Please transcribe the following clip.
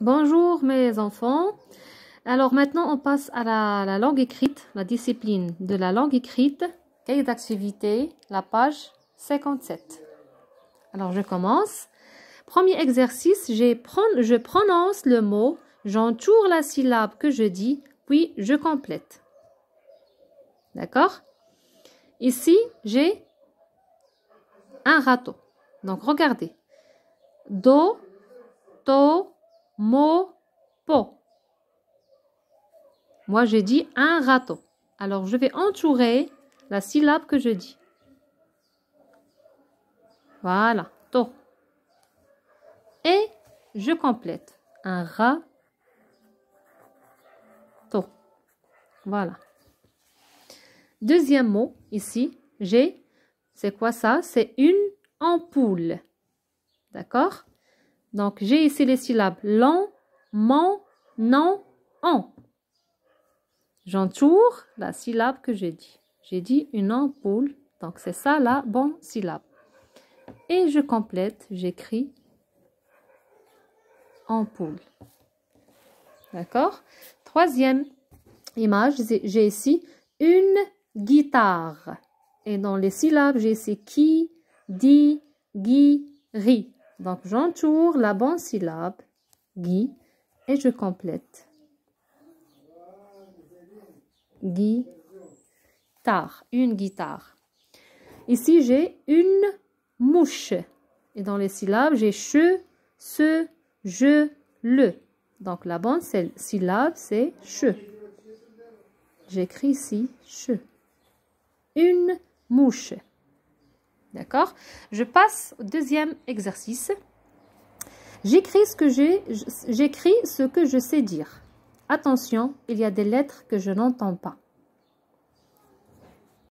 Bonjour mes enfants. Alors maintenant, on passe à la, langue écrite, la discipline de la langue écrite, cahier d'activité, la page 57. Alors je commence. Premier exercice, je prononce le mot, j'entoure la syllabe que je dis, puis je complète. D'accord Ici, j'ai un râteau. Donc regardez. Do, to, mot Moi, je dis un râteau. Alors, je vais entourer la syllabe que je dis. Voilà, to. Et je complète. Un rat. Voilà. Deuxième mot, ici, j'ai, c'est quoi ça C'est une ampoule. D'accord donc, j'ai ici les syllabes long, mon, non, on. J'entoure la syllabe que j'ai dit. J'ai dit une ampoule. Donc, c'est ça la bonne syllabe. Et je complète, j'écris ampoule. D'accord Troisième image, j'ai ici une guitare. Et dans les syllabes, j'ai ici qui, di, gui, ri. Donc, j'entoure la bonne syllabe, Guy, et je complète. Gui-tar, une guitare. Ici, j'ai une mouche. Et dans les syllabes, j'ai che, ce, je, le. Donc, la bonne syllabe, c'est che. J'écris ici che. Une mouche. D'accord Je passe au deuxième exercice. J'écris ce que j'écris ce que je sais dire. Attention, il y a des lettres que je n'entends pas.